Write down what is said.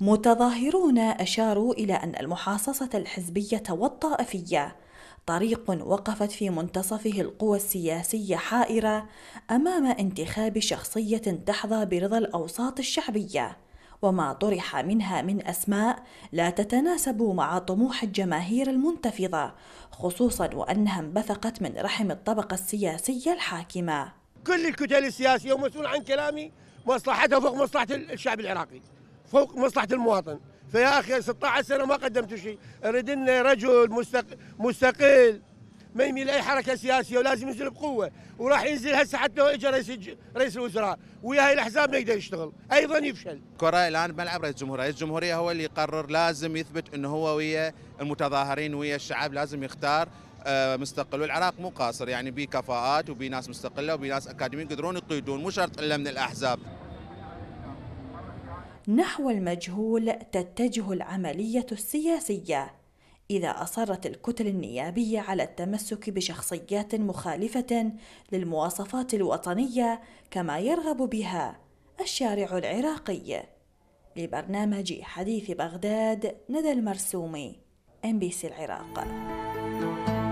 متظاهرون أشاروا إلى أن المحاصصة الحزبية والطائفية طريق وقفت في منتصفه القوى السياسية حائرة أمام انتخاب شخصية تحظى برضا الأوساط الشعبية وما طرح منها من أسماء لا تتناسب مع طموح الجماهير المنتفضة خصوصا وأنها انبثقت من رحم الطبقة السياسية الحاكمة كل الكتل السياسية ومسؤول عن كلامي مصلحتها فوق مصلحة الشعب العراقي فوق مصلحه المواطن فيا اخي 16 سنه ما قدمت شيء اريد لنا رجل مستق... مستقل ما يميل اي حركه سياسيه ولازم ينزل بقوه وراح ينزل هسه حتى لو اجى رئيس رئيس الوزراء ويا هاي الاحزاب ما يقدر يشتغل ايضا يفشل كره الان بملعب رئيس الجمهوريه، رئيس الجمهوريه هو اللي يقرر لازم يثبت انه هو ويا المتظاهرين ويا الشعب لازم يختار آه، مستقل والعراق مو قاصر يعني بكفاءات وبناس مستقله وبناس اكاديميين يقدرون يقيدون مو شرط الا من الاحزاب نحو المجهول تتجه العملية السياسية إذا أصرت الكتل النيابية على التمسك بشخصيات مخالفة للمواصفات الوطنية كما يرغب بها الشارع العراقي لبرنامج حديث بغداد ندى المرسومي ام بي سي العراق